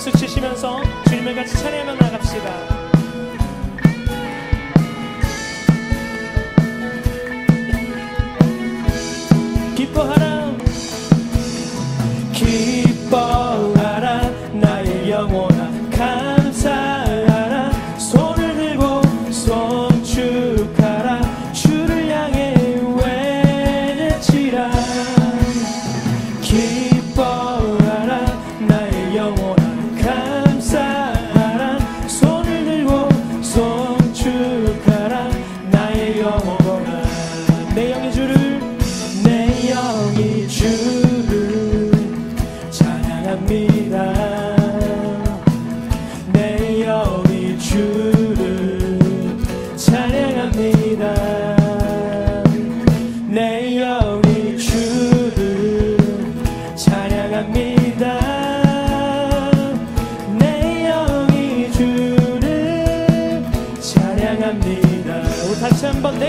박수 치시면서 주님을 같이 찬양하며 나갑시다. 기뻐하라 기뻐하라 나의 영혼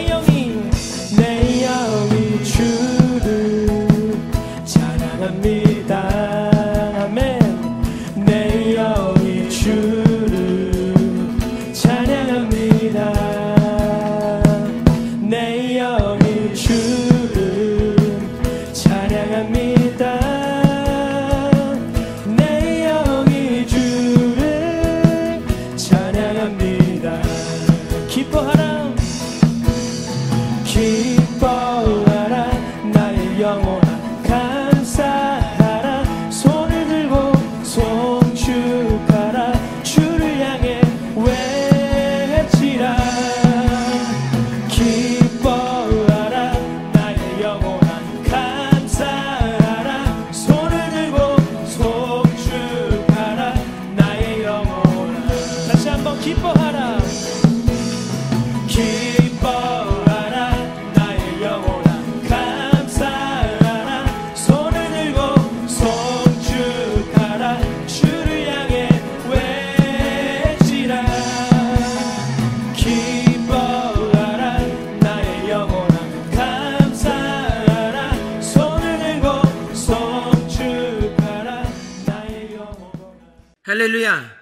没有你。 할렐루야!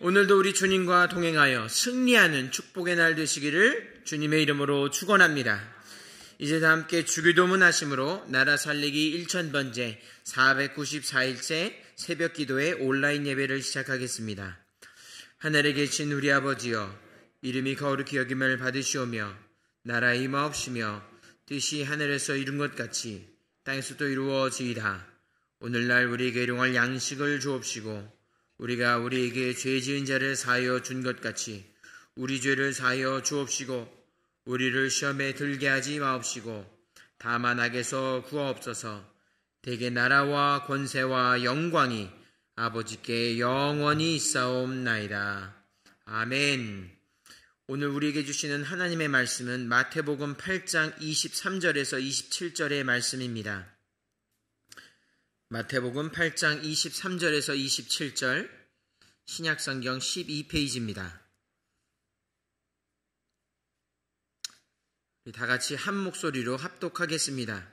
오늘도 우리 주님과 동행하여 승리하는 축복의 날 되시기를 주님의 이름으로 축원합니다. 이제 다 함께 주기도문 하심으로 나라 살리기 1000번째 494일째 새벽 기도의 온라인 예배를 시작하겠습니다. 하늘에 계신 우리 아버지여 이름이 거룩히 여김을 받으시오며 나라 임하옵시며 뜻이 하늘에서 이룬 것 같이 땅에서도 이루어지이다. 오늘날 우리에게 일용할 양식을 주옵시고 우리가 우리에게 죄 지은 자를 사하여 준 것 같이 우리 죄를 사하여 주옵시고 우리를 시험에 들게 하지 마옵시고 다만 악에서 구하옵소서 대개 나라와 권세와 영광이 아버지께 영원히 있사옵나이다. 아멘. 오늘 우리에게 주시는 하나님의 말씀은 마태복음 8장 23절에서 27절의 말씀입니다. 마태복음 8장 23절에서 27절 신약성경 12페이지입니다. 다 같이 한 목소리로 합독하겠습니다.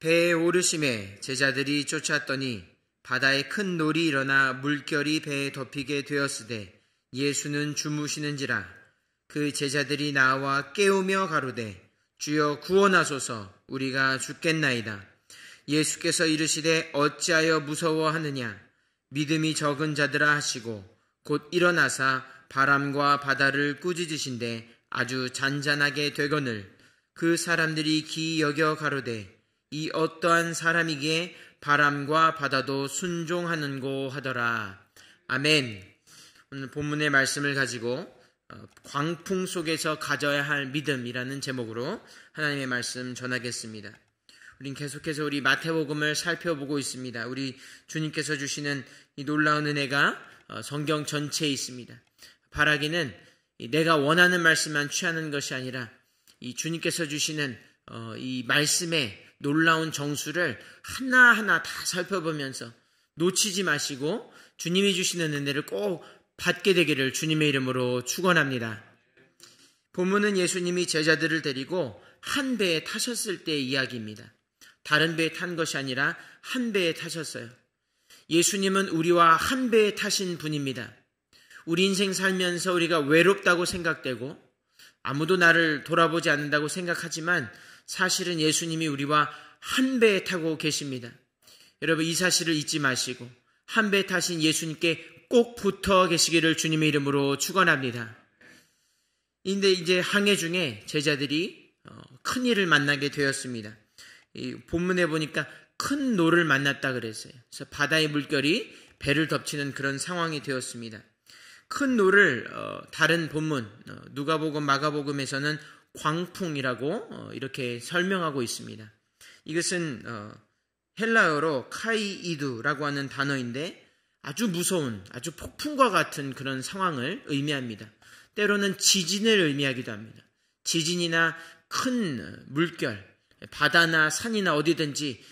배에 오르심에 제자들이 쫓았더니 바다에 큰 놀이 일어나 물결이 배에 덮이게 되었으되 예수는 주무시는지라 그 제자들이 나와 깨우며 가로되 주여 구원하소서 우리가 죽겠나이다. 예수께서 이르시되 어찌하여 무서워하느냐 믿음이 적은 자들아 하시고 곧 일어나사 바람과 바다를 꾸짖으신데 아주 잔잔하게 되거늘 그 사람들이 기여겨 가로되 이 어떠한 사람이기에 바람과 바다도 순종하는고 하더라 아멘 오늘 본문의 말씀을 가지고 어, 광풍 속에서 가져야 할 믿음이라는 제목으로 하나님의 말씀 전하겠습니다. 우린 계속해서 우리 마태복음을 살펴보고 있습니다. 우리 주님께서 주시는 이 놀라운 은혜가 어, 성경 전체에 있습니다. 바라기는 내가 원하는 말씀만 취하는 것이 아니라 이 주님께서 주시는 어, 이 말씀의 놀라운 정수를 하나하나 다 살펴보면서 놓치지 마시고 주님이 주시는 은혜를 꼭 받게 되기를 주님의 이름으로 축원합니다. 본문은 예수님이 제자들을 데리고 한 배에 타셨을 때의 이야기입니다. 다른 배에 탄 것이 아니라 한 배에 타셨어요. 예수님은 우리와 한 배에 타신 분입니다. 우리 인생 살면서 우리가 외롭다고 생각되고 아무도 나를 돌아보지 않는다고 생각하지만 사실은 예수님이 우리와 한 배에 타고 계십니다. 여러분 이 사실을 잊지 마시고 한 배 타신 예수님께 꼭 붙어 계시기를 주님의 이름으로 축원합니다. 근데 이제 항해 중에 제자들이 어, 큰 일을 만나게 되었습니다. 이 본문에 보니까 큰 노를 만났다 그랬어요. 그래서 바다의 물결이 배를 덮치는 그런 상황이 되었습니다. 큰 노를 어, 다른 본문 어, 누가복음 마가복음에서는 광풍이라고 어, 이렇게 설명하고 있습니다. 이것은 어, 헬라어로 카이이두라고 하는 단어인데 아주 무서운 아주 폭풍과 같은 그런 상황을 의미합니다. 때로는 지진을 의미하기도 합니다. 지진이나 큰 물결 바다나 산이나 어디든지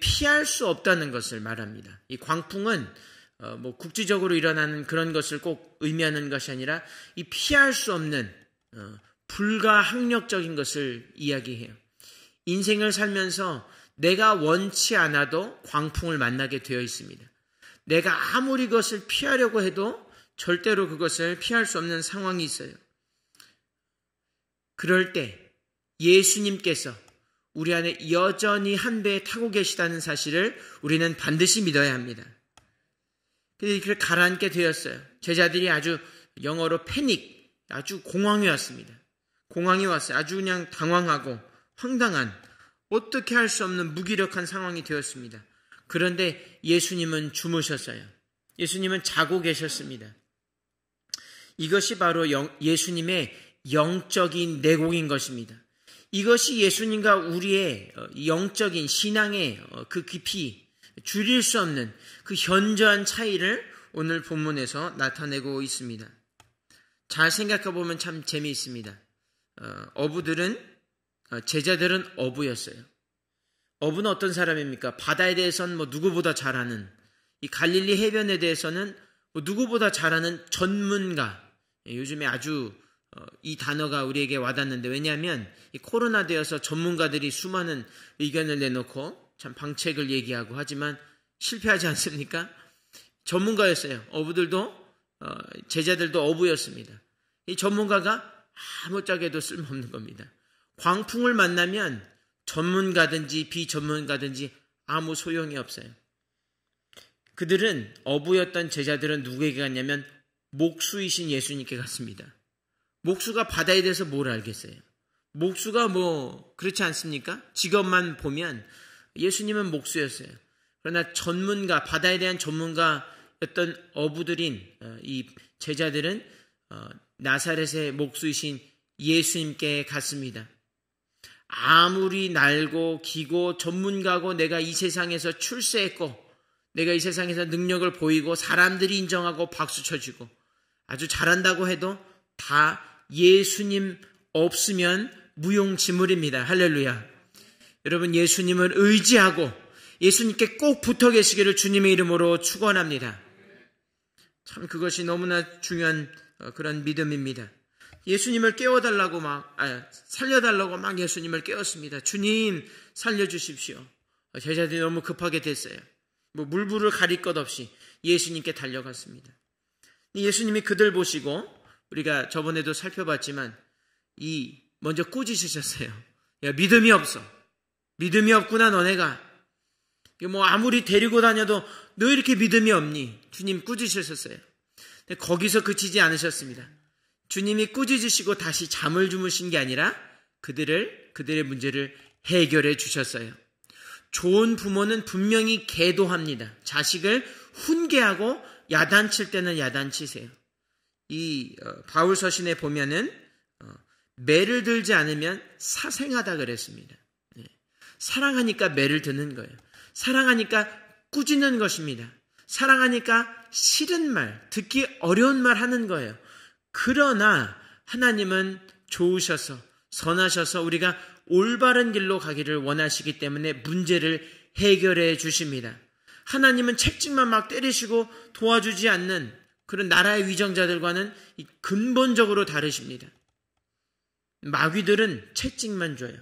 피할 수 없다는 것을 말합니다. 이 광풍은 어, 뭐 국지적으로 일어나는 그런 것을 꼭 의미하는 것이 아니라 이 피할 수 없는 어, 불가항력적인 것을 이야기해요. 인생을 살면서 내가 원치 않아도 광풍을 만나게 되어 있습니다. 내가 아무리 그것을 피하려고 해도 절대로 그것을 피할 수 없는 상황이 있어요. 그럴 때 예수님께서 우리 안에 여전히 한 배에 타고 계시다는 사실을 우리는 반드시 믿어야 합니다. 근데 이렇게 가라앉게 되었어요. 제자들이 아주 영어로 패닉, 아주 공황이 왔습니다. 공황이 왔어요. 아주 그냥 당황하고 황당한 어떻게 할 수 없는 무기력한 상황이 되었습니다. 그런데 예수님은 주무셨어요. 예수님은 자고 계셨습니다. 이것이 바로 예수님의 영적인 내공인 것입니다. 이것이 예수님과 우리의 어, 영적인 신앙의 어, 그 깊이 줄일 수 없는 그 현저한 차이를 오늘 본문에서 나타내고 있습니다. 잘 생각해 보면 참 재미있습니다. 어, 어부들은 제자들은 어부였어요. 어부는 어떤 사람입니까? 바다에 대해서는 뭐 누구보다 잘하는 이 갈릴리 해변에 대해서는 뭐 누구보다 잘하는 전문가. 예, 요즘에 아주 어, 이 단어가 우리에게 와닿는데 왜냐하면 코로나 되어서 전문가들이 수많은 의견을 내놓고 참 방책을 얘기하고 하지만 실패하지 않습니까? 전문가였어요. 어부들도 어, 제자들도 어부였습니다. 이 전문가가 아무짝에도 쓸모없는 겁니다. 광풍을 만나면 전문가든지 비전문가든지 아무 소용이 없어요. 그들은 어부였던 제자들은 누구에게 갔냐면 목수이신 예수님께 갔습니다. 목수가 바다에 대해서 뭘 알겠어요? 목수가 뭐 그렇지 않습니까? 직업만 보면 예수님은 목수였어요. 그러나 전문가 바다에 대한 전문가였던 어부들인 어, 이 제자들은 어, 나사렛의 목수이신 예수님께 갔습니다. 아무리 날고 기고 전문가고 내가 이 세상에서 출세했고 내가 이 세상에서 능력을 보이고 사람들이 인정하고 박수 쳐주고 아주 잘한다고 해도 다 예수님 없으면 무용지물입니다. 할렐루야. 여러분 예수님을 의지하고 예수님께 꼭 붙어 계시기를 주님의 이름으로 축원합니다. 참 그것이 너무나 중요한 어, 그런 믿음입니다. 예수님을 깨워달라고 막아 살려달라고 막 예수님을 깨웠습니다. 주님 살려주십시오. 제자들이 너무 급하게 됐어요. 뭐물불을 가릴 것 없이 예수님께 달려갔습니다. 예수님이 그들 보시고 우리가 저번에도 살펴봤지만 이 먼저 꾸짖으셨어요. 야 믿음이 없어. 믿음이 없구나 너네가. 뭐 아무리 데리고 다녀도 너 이렇게 믿음이 없니? 주님 꾸짖으셨어요. 근데 거기서 그치지 않으셨습니다. 주님이 꾸짖으시고 다시 잠을 주무신 게 아니라 그들을 그들의 문제를 해결해 주셨어요. 좋은 부모는 분명히 계도합니다. 자식을 훈계하고 야단칠 때는 야단치세요. 이 어, 바울 서신에 보면은 어, 매를 들지 않으면 사생하다 그랬습니다. 예. 사랑하니까 매를 드는 거예요. 사랑하니까 꾸짖는 것입니다. 사랑하니까 싫은 말, 듣기 어려운 말 하는 거예요. 그러나 하나님은 좋으셔서 선하셔서 우리가 올바른 길로 가기를 원하시기 때문에 문제를 해결해 주십니다. 하나님은 책찍만 막 때리시고 도와주지 않는 그런 나라의 위정자들과는 근본적으로 다르십니다. 마귀들은 채찍만 줘요.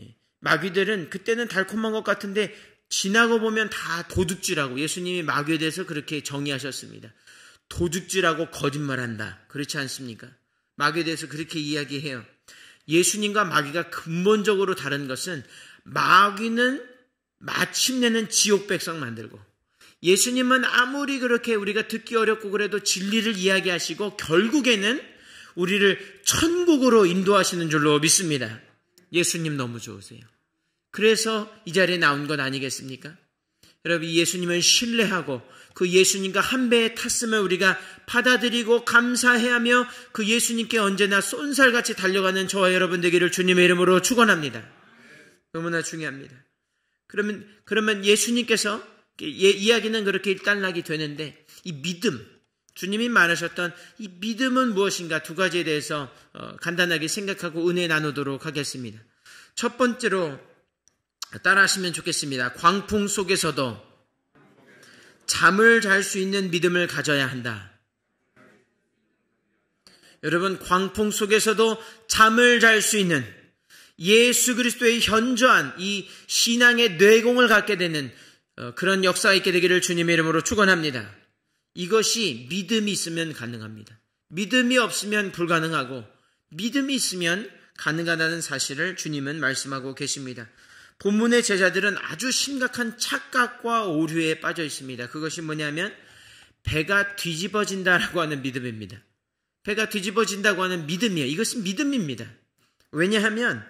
예. 마귀들은 그때는 달콤한 것 같은데 지나고 보면 다 도둑질하고 예수님이 마귀에 대해서 그렇게 정의하셨습니다. 도둑질하고 거짓말한다. 그렇지 않습니까? 마귀에 대해서 그렇게 이야기해요. 예수님과 마귀가 근본적으로 다른 것은 마귀는 마침내는 지옥 백성 만들고 예수님은 아무리 그렇게 우리가 듣기 어렵고 그래도 진리를 이야기하시고 결국에는 우리를 천국으로 인도하시는 줄로 믿습니다. 예수님 너무 좋으세요. 그래서 이 자리에 나온 것 아니겠습니까? 여러분, 예수님은 신뢰하고 그 예수님과 한 배에 탔음을 우리가 받아들이고 감사해하며 그 예수님께 언제나 쏜살같이 달려가는 저와 여러분 되기를 주님의 이름으로 축원합니다. 너무나 중요합니다. 그러면 그러면 예수님께서 이야기는 그렇게 일단락이 되는데 이 믿음 주님이 말하셨던 이 믿음은 무엇인가 두 가지에 대해서 어, 간단하게 생각하고 은혜 나누도록 하겠습니다. 첫 번째로 따라하시면 좋겠습니다. 광풍 속에서도 잠을 잘 수 있는 믿음을 가져야 한다. 여러분 광풍 속에서도 잠을 잘 수 있는 예수 그리스도의 현저한 이 신앙의 뇌공을 갖게 되는 어, 그런 역사가 있게 되기를 주님의 이름으로 축원합니다. 이것이 믿음이 있으면 가능합니다. 믿음이 없으면 불가능하고 믿음이 있으면 가능하다는 사실을 주님은 말씀하고 계십니다. 본문의 제자들은 아주 심각한 착각과 오류에 빠져 있습니다. 그것이 뭐냐면 배가 뒤집어진다라고 하는 믿음입니다. 배가 뒤집어진다고 하는 믿음이에요. 이것은 믿음입니다. 왜냐하면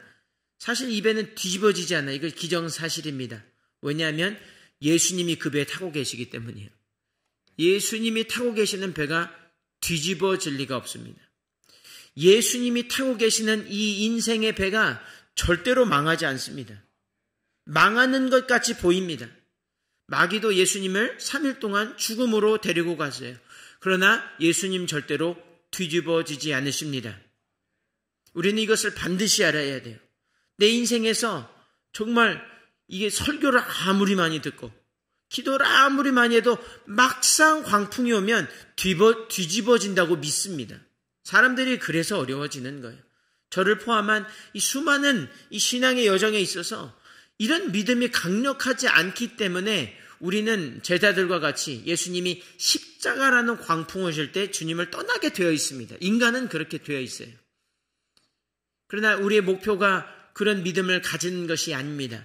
사실 이 배는 뒤집어지지 않아. 요 이걸 기정사실입니다. 왜냐하면 예수님이 그 배에 타고 계시기 때문이에요. 예수님이 타고 계시는 배가 뒤집어질 리가 없습니다. 예수님이 타고 계시는 이 인생의 배가 절대로 망하지 않습니다. 망하는 것 같이 보입니다. 마귀도 예수님을 3일 동안 죽음으로 데리고 갔어요. 그러나 예수님 절대로 뒤집어지지 않으십니다. 우리는 이것을 반드시 알아야 돼요. 내 인생에서 정말 이게 설교를 아무리 많이 듣고 기도를 아무리 많이 해도 막상 광풍이 오면 뒤버, 뒤집어진다고 믿습니다. 사람들이 그래서 어려워지는 거예요. 저를 포함한 이 수많은 이 신앙의 여정에 있어서 이런 믿음이 강력하지 않기 때문에 우리는 제자들과 같이 예수님이 십자가라는 광풍을 실때 주님을 떠나게 되어 있습니다. 인간은 그렇게 되어 있어요. 그러나 우리의 목표가 그런 믿음을 가진 것이 아닙니다.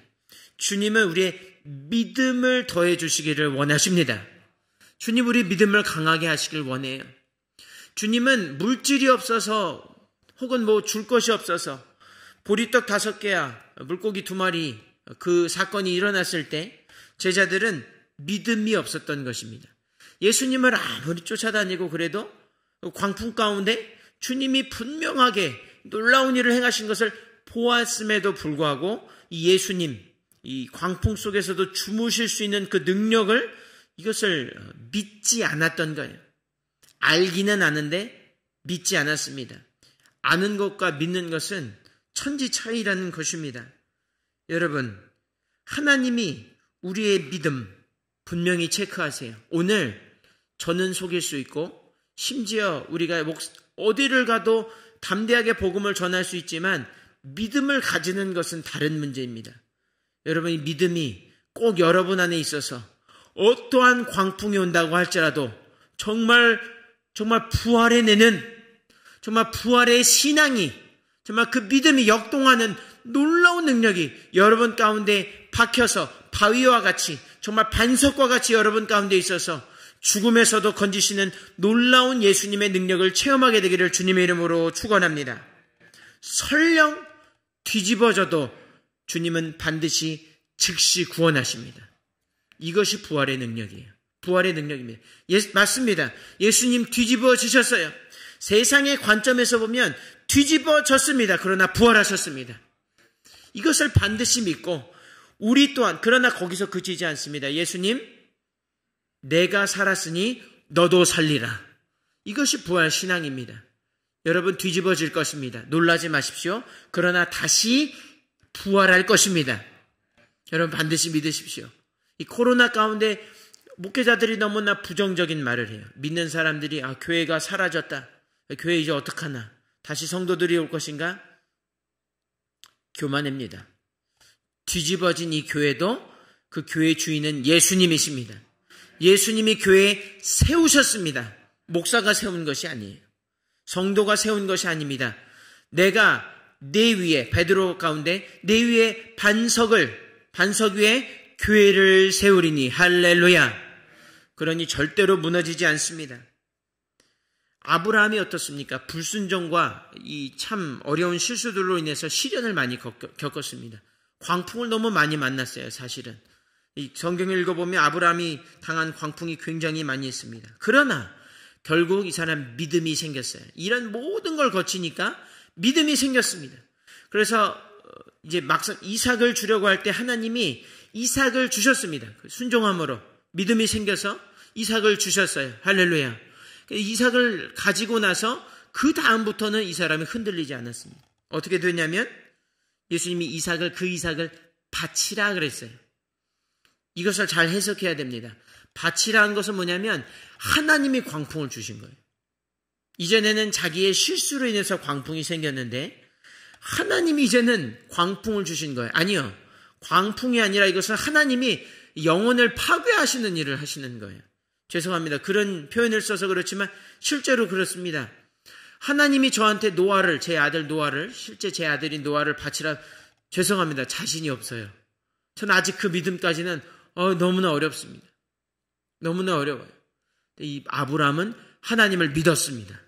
주님은 우리의 믿음을 더해 주시기를 원하십니다. 주님 우리 믿음을 강하게 하시길 원해요. 주님은 물질이 없어서 혹은 뭐 줄 것이 없어서 보리떡 다섯 개야 물고기 두 마리 그 사건이 일어났을 때 제자들은 믿음이 없었던 것입니다. 예수님을 아무리 쫓아다니고 그래도 그 광풍 가운데 주님이 분명하게 놀라운 일을 행하신 것을 보았음에도 불구하고 이 예수님 이 광풍 속에서도 주무실 수 있는 그 능력을 이것을 믿지 않았던 거예요. 알기는 아는데 믿지 않았습니다. 아는 것과 믿는 것은 천지 차이라는 것입니다. 여러분, 하나님이 우리의 믿음 분명히 체크하세요. 오늘 저는 속일 수 있고 심지어 우리가 어디를 가도 담대하게 복음을 전할 수 있지만 믿음을 가지는 것은 다른 문제입니다. 여러분이 믿음이 꼭 여러분 안에 있어서 어떠한 광풍이 온다고 할지라도 정말 정말 부활의 내는 정말 부활의 신앙이 정말 그 믿음이 역동하는 놀라운 능력이 여러분 가운데 박혀서 바위와 같이 정말 반석과 같이 여러분 가운데 있어서 죽음에서도 건지시는 놀라운 예수님의 능력을 체험하게 되기를 주님의 이름으로 축원합니다. 설령 뒤집어져도 주님은 반드시 즉시 구원하십니다. 이것이 부활의 능력이에요. 부활의 능력입니다. 예, 맞습니다. 예수님 뒤집어지셨어요. 세상의 관점에서 보면 뒤집어졌습니다. 그러나 부활하셨습니다. 이것을 반드시 믿고 우리 또한 그러나 거기서 그치지 않습니다. 예수님 내가 살았으니 너도 살리라. 이것이 부활 신앙입니다. 여러분 뒤집어질 것입니다. 놀라지 마십시오. 그러나 다시 부활할 것입니다. 여러분 반드시 믿으십시오. 이 코로나 가운데 목회자들이 너무나 부정적인 말을 해요. 믿는 사람들이 아 교회가 사라졌다. 교회 이제 어떡하나. 다시 성도들이 올 것인가? 교만입니다. 뒤집어진 이 교회도 그 교회 주인은 예수님이십니다. 예수님이 교회 에 세우셨습니다. 목사가 세운 것이 아니에요. 성도가 세운 것이 아닙니다. 내가 내 위에 베드로 가운데 내 위에 반석을 반석 위에 교회를 세우리니 할렐루야. 그러니 절대로 무너지지 않습니다. 아브라함이 어떻습니까? 불순종과 이 참 어려운 실수들로 인해서 시련을 많이 겪었습니다. 광풍을 너무 많이 만났어요, 사실은. 이 성경을 읽어보면 아브라함이 당한 광풍이 굉장히 많이 있습니다. 그러나 결국 이 사람 믿음이 생겼어요. 이런 모든 걸 거치니까 믿음이 생겼습니다. 그래서 어, 이제 막상 이삭을 주려고 할 때 하나님이 이삭을 주셨습니다. 그 순종함으로 믿음이 생겨서 이삭을 주셨어요. 할렐루야. 그 이삭을 가지고 나서 그 다음부터는 이 사람이 흔들리지 않았습니다. 어떻게 되냐면 예수님이 이삭을 그 이삭을 바치라 그랬어요. 이것을 잘 해석해야 됩니다. 바치라는 것은 뭐냐면 하나님이 광풍을 주신 거예요. 이전에는 자기의 실수로 인해서 광풍이 생겼는데 하나님이 이제는 광풍을 주신 거예요. 아니요. 광풍이 아니라 이것은 하나님이 영혼을 파괴하시는 일을 하시는 거예요. 죄송합니다. 그런 표현을 써서 그렇지만 실제로 그렇습니다. 하나님이 저한테 노아를 제 아들 노아를 실제 제 아들이 노아를 바치라 죄송합니다. 자신이 없어요. 전 아직 그 믿음까지는 어, 너무나 어렵습니다. 너무나 어려워요. 이 아브람은 하나님을 믿었습니다.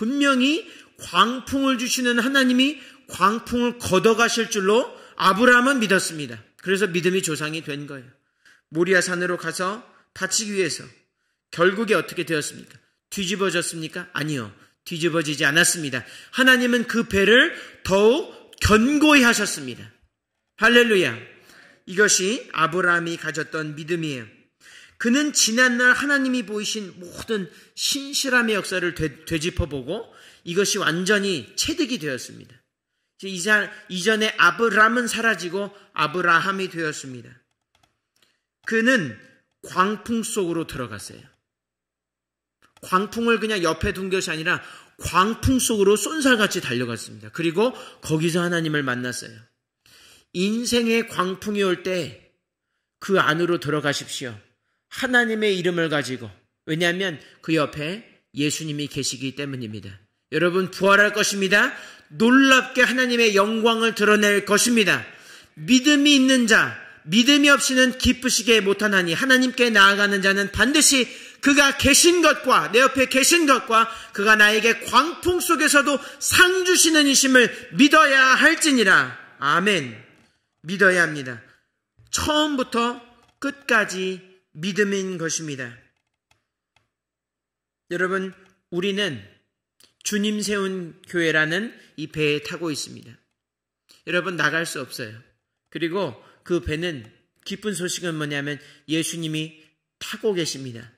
분명히 광풍을 주시는 하나님이 광풍을 걷어가실 줄로 아브라함은 믿었습니다. 그래서 믿음이 조상이 된 거예요. 모리아 산으로 가서 바치기 위해서 결국에 어떻게 되었습니까? 뒤집어졌습니까? 아니요. 뒤집어지지 않았습니다. 하나님은 그 배를 더욱 견고히 하셨습니다. 할렐루야. 이것이 아브라함이 가졌던 믿음이에요. 그는 지난날 하나님이 보이신 모든 신실함의 역사를 되, 짚어보고 이것이 완전히 체득이 되었습니다. 이제 이전에 아브람은 사라지고 아브라함이 되었습니다. 그는 광풍 속으로 들어갔어요. 광풍을 그냥 옆에 둔 것이 아니라 광풍 속으로 쏜살같이 달려갔습니다. 그리고 거기서 하나님을 만났어요. 인생의 광풍이 올 때 그 안으로 들어가십시오. 하나님의 이름을 가지고 왜냐하면 그 옆에 예수님이 계시기 때문입니다. 여러분 부활할 것입니다. 놀랍게 하나님의 영광을 드러낼 것입니다. 믿음이 있는 자, 믿음이 없이는 기쁘시게 못하나니 하나님께 나아가는 자는 반드시 그가 계신 것과 내 옆에 계신 것과 그가 나에게 광풍 속에서도 상 주시는 이심을 믿어야 할지니라. 아멘. 믿어야 합니다. 처음부터 끝까지 믿음인 것입니다. 여러분, 우리는 주님 세운 교회라는 이 배에 타고 있습니다. 여러분, 나갈 수 없어요. 그리고 그 배는 기쁜 소식은 뭐냐면 예수님이 타고 계십니다.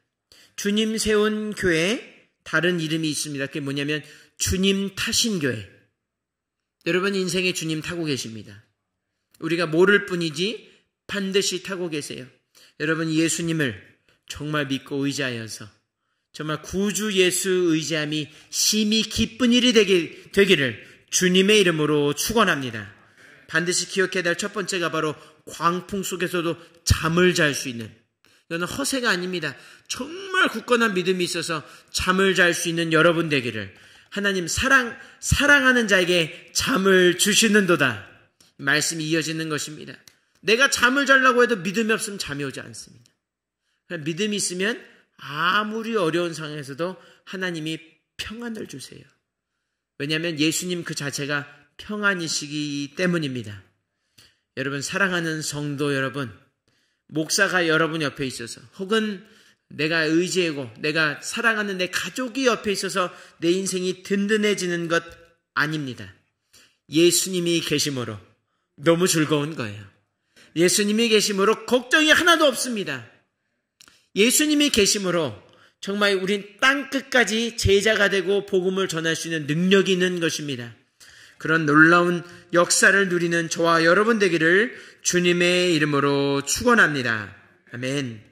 주님 세운 교회에 다른 이름이 있습니다. 그게 뭐냐면 주님 타신 교회. 여러분 인생에 주님 타고 계십니다. 우리가 모를 뿐이지 반드시 타고 계세요. 여러분 예수님을 정말 믿고 의지하여서 정말 구주 예수 의지함이 심히 기쁜 일이 되기, 되기를 주님의 이름으로 축원합니다. 반드시 기억해야 될 첫 번째가 바로 광풍 속에서도 잠을 잘 수 있는 이거는 허세가 아닙니다. 정말 굳건한 믿음이 있어서 잠을 잘 수 있는 여러분 되기를 하나님 사랑 사랑하는 자에게 잠을 주시는도다 말씀이 이어지는 것입니다. 내가 잠을 잘라고 해도 믿음이 없으면 잠이 오지 않습니다. 그러니까 믿음이 있으면 아무리 어려운 상황에서도 하나님이 평안을 주세요. 왜냐하면 예수님 그 자체가 평안이시기 때문입니다. 여러분 사랑하는 성도 여러분, 목사가 여러분 옆에 있어서 혹은 내가 의지하고 내가 사랑하는 내 가족이 옆에 있어서 내 인생이 든든해지는 것 아닙니다. 예수님이 계심으로 너무 즐거운 거예요. 예수님이 계심으로 걱정이 하나도 없습니다. 예수님이 계심으로 정말 우린 땅 끝까지 제자가 되고 복음을 전할 수 있는 능력이 있는 것입니다. 그런 놀라운 역사를 누리는 저와 여러분 되기를 주님의 이름으로 축원합니다. 아멘.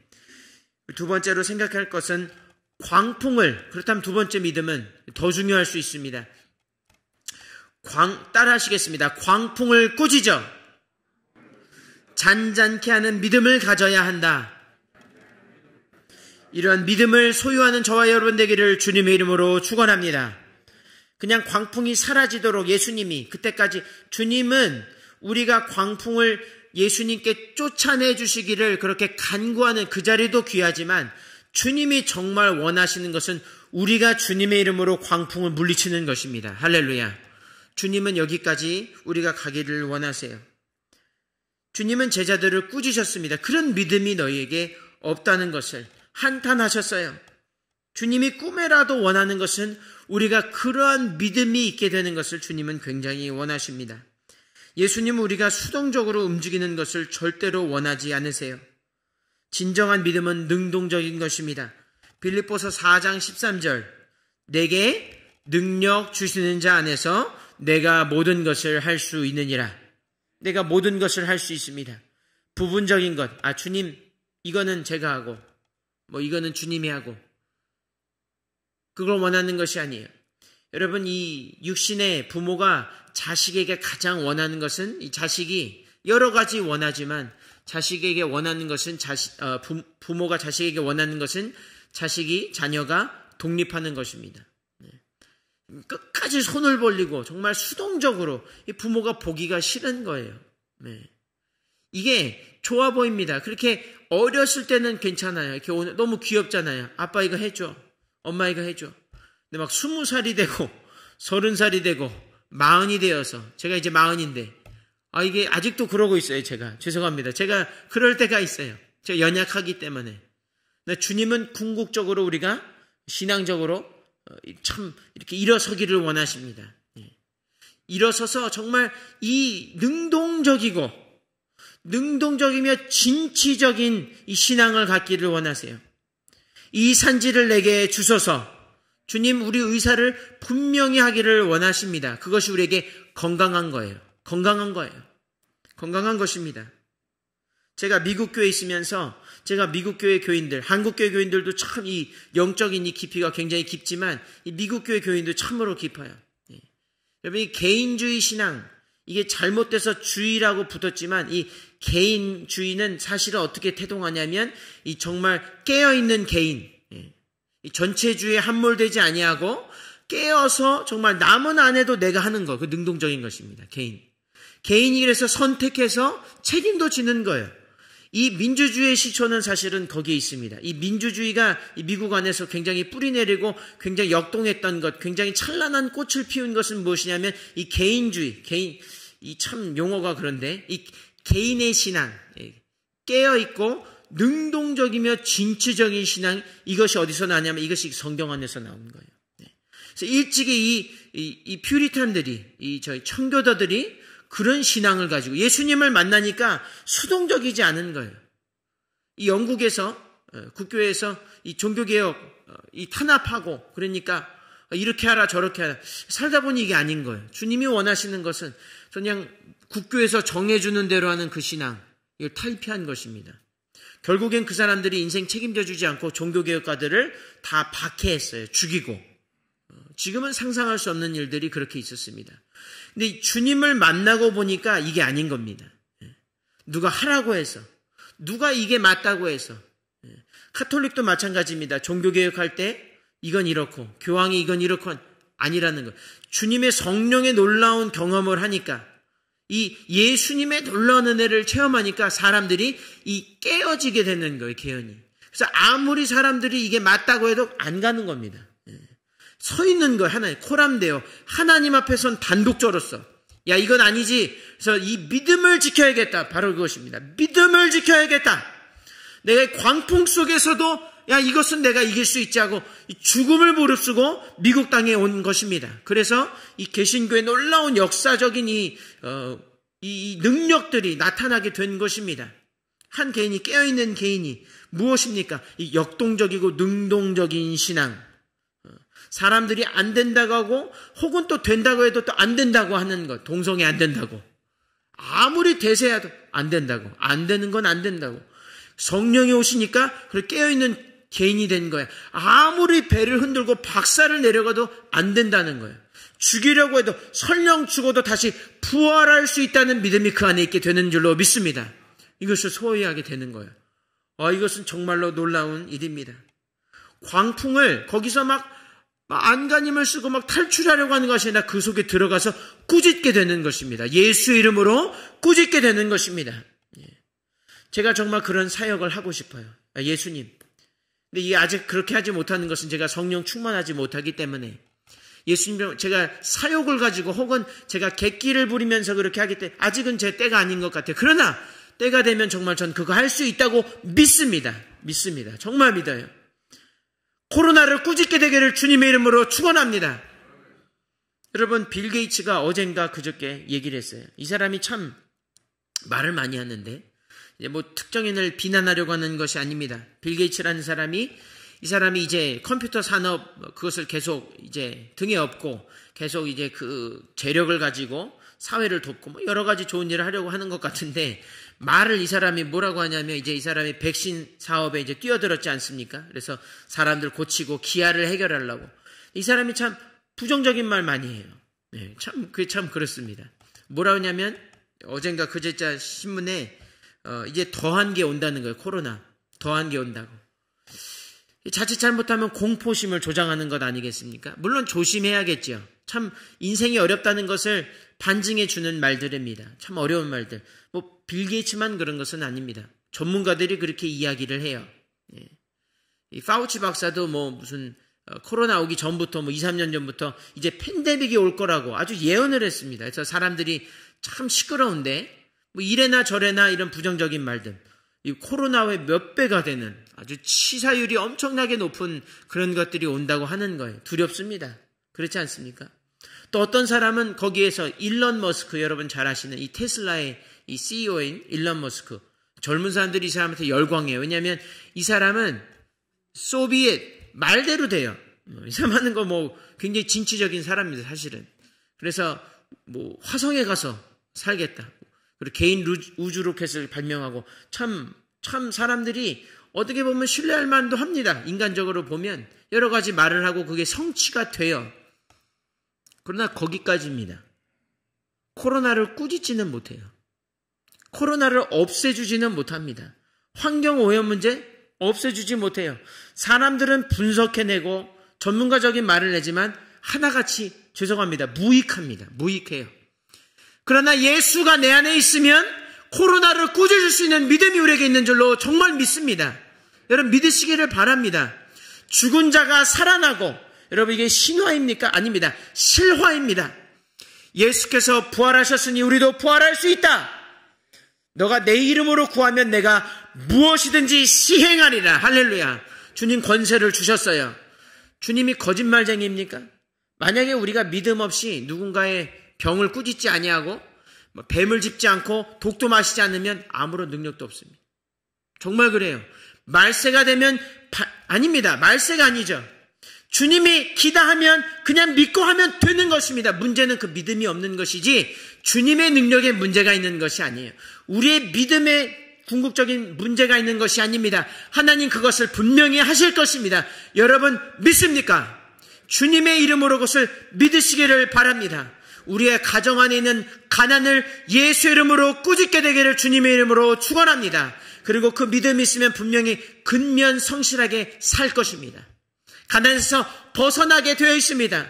두 번째로 생각할 것은 광풍을 그렇다면 두 번째 믿음은 더 중요할 수 있습니다. 광 따라하시겠습니다. 광풍을 꾸짖어 잔잔케 하는 믿음을 가져야 한다. 이러한 믿음을 소유하는 저와 여러분 되기를 주님의 이름으로 축원합니다. 그냥 광풍이 사라지도록 예수님이 그때까지 주님은 우리가 광풍을 예수님께 쫓아내 주시기를 그렇게 간구하는 그 자리도 귀하지만 주님이 정말 원하시는 것은 우리가 주님의 이름으로 광풍을 물리치는 것입니다. 할렐루야. 주님은 여기까지 우리가 가기를 원하세요. 주님은 제자들을 꾸짖으셨습니다 그런 믿음이 너희에게 없다는 것을 한탄하셨어요. 주님이 꿈에라도 원하는 것은 우리가 그러한 믿음이 있게 되는 것을 주님은 굉장히 원하십니다. 예수님은 우리가 수동적으로 움직이는 것을 절대로 원하지 않으세요. 진정한 믿음은 능동적인 것입니다. 빌립보서 4장 13절 내게 능력 주시는 자 안에서 내가 모든 것을 할 수 있느니라. 내가 모든 것을 할 수 있습니다. 부분적인 것, 아, 주님, 이거는 제가 하고, 뭐, 이거는 주님이 하고, 그걸 원하는 것이 아니에요. 여러분, 이 육신의 부모가 자식에게 가장 원하는 것은 이 자식이 여러 가지 원하지만 자식에게 원하는 것은 자식, 어, 부모가 자식에게 원하는 것은 자식이 자녀가 독립하는 것입니다. 끝까지 손을 벌리고 정말 수동적으로 이 부모가 보기가 싫은 거예요. 네. 이게 좋아 보입니다. 그렇게 어렸을 때는 괜찮아요. 이렇게 오늘 너무 귀엽잖아요. 아빠 이거 해줘. 엄마 이거 해줘. 근데 막 스무 살이 되고 서른 살이 되고 마흔이 되어서 제가 이제 마흔인데 아 이게 아직도 그러고 있어요. 제가 죄송합니다. 제가 그럴 때가 있어요. 제가 연약하기 때문에. 주님은 궁극적으로 우리가 신앙적으로 어, 참 이렇게 일어서기를 원하십니다. 예. 일어서서 정말 이 능동적이고 능동적이며 진취적인 이 신앙을 갖기를 원하세요. 이 산지를 내게 주소서. 주님, 우리 의사를 분명히 하기를 원하십니다. 그것이 우리에게 건강한 거예요. 건강한 거예요. 건강한 것입니다. 제가 미국 교회 에 있으면서 제가 미국 교회 교인들, 한국 교회 교인들도 참 이 영적인 이 깊이가 굉장히 깊지만 이 미국 교회 교인들 참으로 깊어요. 예. 여러분 이 개인주의 신앙 이게 잘못돼서 주의라고 붙었지만 이 개인주의는 사실은 어떻게 태동하냐면 이 정말 깨어 있는 개인, 예. 이 전체주의에 함몰되지 아니하고 깨어서 정말 남은 안 해도 내가 하는 거, 그 능동적인 것입니다. 개인. 개인이 그래서 선택해서 책임도 지는 거예요. 이 민주주의의 시초는 사실은 거기에 있습니다. 이 민주주의가 미국 안에서 굉장히 뿌리 내리고 굉장히 역동했던 것, 굉장히 찬란한 꽃을 피운 것은 무엇이냐면 이 개인주의, 개인, 이 참 용어가 그런데 이 개인의 신앙, 예, 깨어있고 능동적이며 진취적인 신앙, 이것이 어디서 나냐면 이것이 성경 안에서 나온 거예요. 네. 그래서 일찍이 이, 이, 이 퓨리탄들이, 이 저희 청교도들이 그런 신앙을 가지고 예수님을 만나니까 수동적이지 않은 거예요. 이 영국에서 어, 국교에서 이 종교개혁 어, 이 탄압하고 그러니까 이렇게 하라 저렇게 하라 살다 보니 이게 아닌 거예요. 주님이 원하시는 것은 그냥 국교에서 정해주는 대로 하는 그 신앙 이걸 탈피한 것입니다. 결국엔 그 사람들이 인생 책임져 주지 않고 종교개혁가들을 다 박해했어요. 죽이고. 어, 지금은 상상할 수 없는 일들이 그렇게 있었습니다. 근데 주님을 만나고 보니까 이게 아닌 겁니다. 예. 누가 하라고 해서, 누가 이게 맞다고 해서. 예. 카톨릭도 마찬가지입니다. 종교개혁할 때 이건 이렇고, 교황이 이건 이렇고, 아니라는 것. 주님의 성령의 놀라운 경험을 하니까, 이 예수님의 놀라운 은혜를 체험하니까 사람들이 이 깨어지게 되는 거예요, 개연이. 그래서 아무리 사람들이 이게 맞다고 해도 안 가는 겁니다. 서 있는 거예요. 하나님 코람데요 하나님 앞에선 단독자로서 야 이건 아니지. 그래서 이 믿음을 지켜야겠다. 바로 그것입니다. 믿음을 지켜야겠다. 내가 광풍 속에서도 야 이것은 내가 이길 수 있지 하고 죽음을 무릅쓰고 미국 땅에 온 것입니다. 그래서 이 개신교의 놀라운 역사적인 이, 어, 이 능력들이 나타나게 된 것입니다. 한 개인이 깨어있는 개인이 무엇입니까? 이 역동적이고 능동적인 신앙. 사람들이 안 된다고 하고 혹은 또 된다고 해도 또 안 된다고 하는 것. 동성애 안 된다고. 아무리 대세해도 안 된다고. 안 되는 건 안 된다고. 성령이 오시니까 그 깨어있는 개인이 된 거야. 아무리 배를 흔들고 박살을 내려가도 안 된다는 거야. 죽이려고 해도 설령 죽어도 다시 부활할 수 있다는 믿음이 그 안에 있게 되는 줄로 믿습니다. 이것을 소유하게 되는 거예요. 어, 이것은 정말로 놀라운 일입니다. 광풍을 거기서 막 안간힘을 쓰고 막 탈출하려고 하는 것이 아니라 그 속에 들어가서 꾸짖게 되는 것입니다. 예수 이름으로 꾸짖게 되는 것입니다. 예. 제가 정말 그런 사역을 하고 싶어요. 아, 예수님. 근데 이 아직 그렇게 하지 못하는 것은 제가 성령 충만하지 못하기 때문에 예수님 제가 사욕을 가지고 혹은 제가 객기를 부리면서 그렇게 하기 때문에 아직은 제 때가 아닌 것 같아요. 그러나 때가 되면 정말 전 그거 할 수 있다고 믿습니다. 믿습니다. 정말 믿어요. 코로나를 꾸짖게 되기를 주님의 이름으로 축원합니다. 여러분 빌 게이츠가 어젠가 그저께 얘기를 했어요. 이 사람이 참 말을 많이 하는데 이제 뭐 특정인을 비난하려고 하는 것이 아닙니다. 빌 게이츠라는 사람이 이 사람이 이제 컴퓨터 산업 그것을 계속 이제 등에 업고 계속 이제 그 재력을 가지고 사회를 돕고 뭐 여러 가지 좋은 일을 하려고 하는 것 같은데 말을 이 사람이 뭐라고 하냐면 이제 이 사람이 백신 사업에 이제 뛰어들었지 않습니까? 그래서 사람들 고치고 기아를 해결하려고 이 사람이 참 부정적인 말 많이 해요. 네, 참 그게 참 그렇습니다. 뭐라 하냐면 어젠가 그제자 신문에 어, 이제 더한 게 온다는 거예요. 코로나 더한 게 온다고. 자칫 잘못하면 공포심을 조장하는 것 아니겠습니까? 물론 조심해야겠죠. 참 인생이 어렵다는 것을 반증해 주는 말들입니다. 참 어려운 말들. 뭐빌 게이츠만 그런 것은 아닙니다. 전문가들이 그렇게 이야기를 해요. 예. 이 파우치 박사도 뭐 무슨 어, 코로나 오기 전부터 뭐 2, 3년 전부터 이제 팬데믹이 올 거라고 아주 예언을 했습니다. 그래서 사람들이 참 시끄러운데 뭐 이래나 저래나 이런 부정적인 말들 이 코로나의 몇 배가 되는 아주 치사율이 엄청나게 높은 그런 것들이 온다고 하는 거예요. 두렵습니다. 그렇지 않습니까? 또 어떤 사람은 거기에서 일론 머스크 여러분 잘 아시는 이 테슬라의 이 CEO인 일론 머스크. 젊은 사람들이 이 사람한테 열광해요. 왜냐하면 이 사람은 소비엣 말대로 돼요. 어, 이 사람 하는 거 뭐 굉장히 진취적인 사람입니다. 사실은. 그래서 뭐 화성에 가서 살겠다. 그리고 개인 우주 로켓을 발명하고 참 참 사람들이 어떻게 보면 신뢰할 만도 합니다. 인간적으로 보면 여러 가지 말을 하고 그게 성취가 돼요. 그러나 거기까지입니다. 코로나를 꾸짖지는 못해요. 코로나를 없애주지는 못합니다. 환경 오염 문제 없애주지 못해요. 사람들은 분석해내고 전문가적인 말을 내지만 하나같이 죄송합니다. 무익합니다. 무익해요. 그러나 예수가 내 안에 있으면 코로나를 꾸짖을 수 있는 믿음이 우리에게 있는 줄로 정말 믿습니다. 여러분 믿으시기를 바랍니다. 죽은 자가 살아나고 여러분 이게 신화입니까? 아닙니다. 실화입니다. 예수께서 부활하셨으니 우리도 부활할 수 있다. 너가 내 이름으로 구하면 내가 무엇이든지 시행하리라. 할렐루야. 주님 권세를 주셨어요. 주님이 거짓말쟁이입니까? 만약에 우리가 믿음 없이 누군가의 병을 꾸짖지 아니하고 뭐 뱀을 짚지 않고 독도 마시지 않으면 아무런 능력도 없습니다. 정말 그래요. 말세가 되면 바, 아닙니다. 말세가 아니죠. 주님이 기다하면 그냥 믿고 하면 되는 것입니다. 문제는 그 믿음이 없는 것이지 주님의 능력에 문제가 있는 것이 아니에요. 우리의 믿음에 궁극적인 문제가 있는 것이 아닙니다. 하나님 그것을 분명히 하실 것입니다. 여러분 믿습니까? 주님의 이름으로 그것을 믿으시기를 바랍니다. 우리의 가정 안에 있는 가난을 예수 이름으로 꾸짖게 되기를 주님의 이름으로 축원합니다. 그리고 그 믿음이 있으면 분명히 근면 성실하게 살 것입니다. 가난에서 벗어나게 되어 있습니다.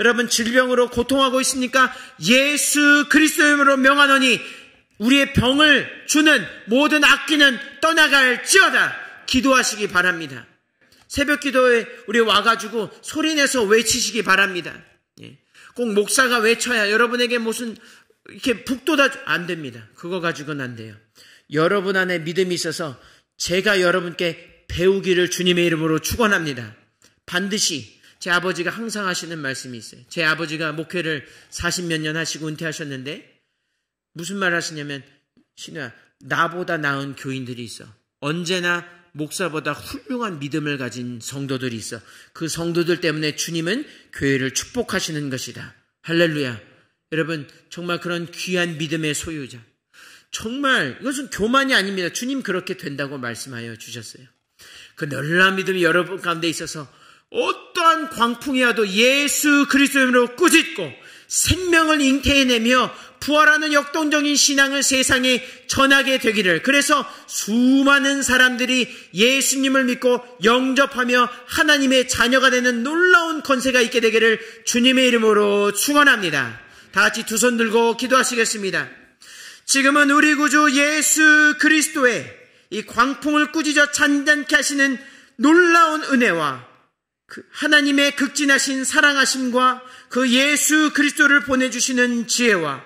여러분 질병으로 고통하고 있으니까 예수 그리스도의 이름으로 명하노니 우리의 병을 주는 모든 악기는 떠나갈지어다 기도하시기 바랍니다. 새벽 기도에 우리 와가지고 소리내서 외치시기 바랍니다. 예. 꼭 목사가 외쳐야 여러분에게 무슨 이렇게 북돋아 안 됩니다. 그거 가지고는 안 돼요. 여러분 안에 믿음이 있어서 제가 여러분께 배우기를 주님의 이름으로 축원합니다. 반드시 제 아버지가 항상 하시는 말씀이 있어요. 제 아버지가 목회를 40몇 년 하시고 은퇴하셨는데 무슨 말 하시냐면 신우야 나보다 나은 교인들이 있어. 언제나 목사보다 훌륭한 믿음을 가진 성도들이 있어. 그 성도들 때문에 주님은 교회를 축복하시는 것이다. 할렐루야. 여러분 정말 그런 귀한 믿음의 소유자. 정말 이것은 교만이 아닙니다. 주님 그렇게 된다고 말씀하여 주셨어요. 그 놀라운 믿음이 여러분 가운데 있어서 어떠한 광풍이 와도 예수 그리스도로 꾸짖고 생명을 잉태해내며 부활하는 역동적인 신앙을 세상에 전하게 되기를 그래서 수많은 사람들이 예수님을 믿고 영접하며 하나님의 자녀가 되는 놀라운 건세가 있게 되기를 주님의 이름으로 축원합니다. 다 같이 두 손 들고 기도하시겠습니다. 지금은 우리 구주 예수 그리스도의 이 광풍을 꾸짖어 잔잔케 하시는 놀라운 은혜와 그 하나님의 극진하신 사랑하심과 그 예수 그리스도를 보내주시는 지혜와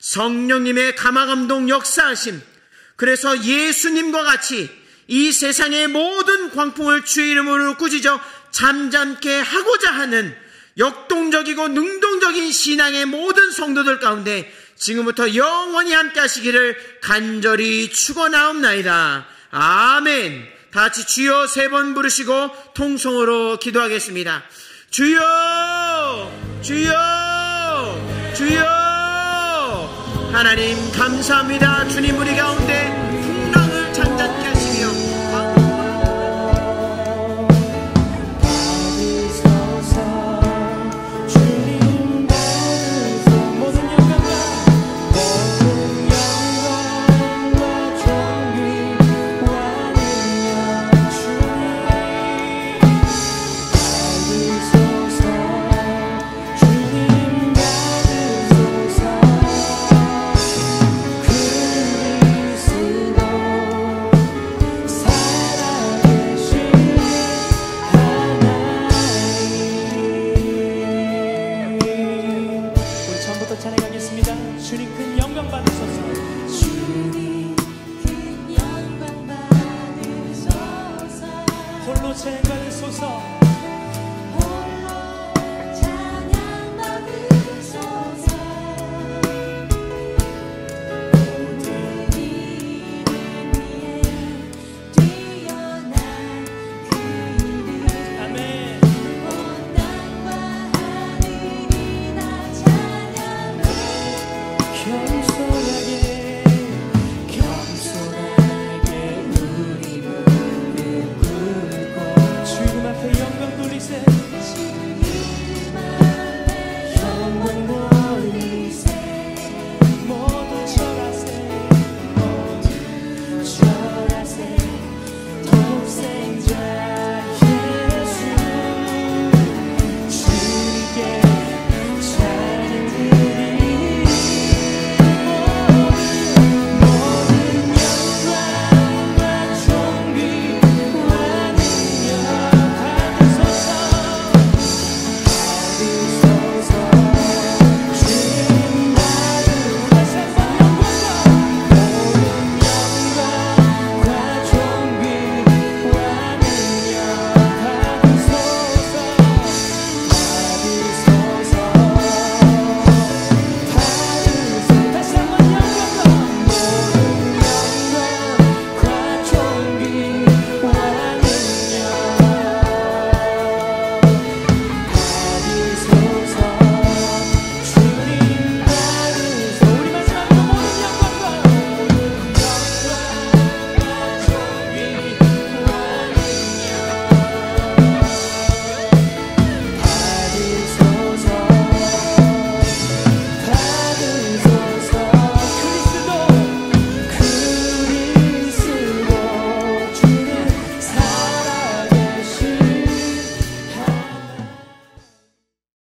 성령님의 가마감동 역사하심, 그래서 예수님과 같이 이 세상의 모든 광풍을 주의 이름으로 꾸짖어 잠잠케 하고자 하는 역동적이고 능동적인 신앙의 모든 성도들 가운데 지금부터 영원히 함께 하시기를 간절히 축원하옵나이다. 아멘. 다 같이 주여 세 번 부르시고 통성으로 기도하겠습니다. 주여! 주여! 주여! 하나님 감사합니다. 주님 우리 가운데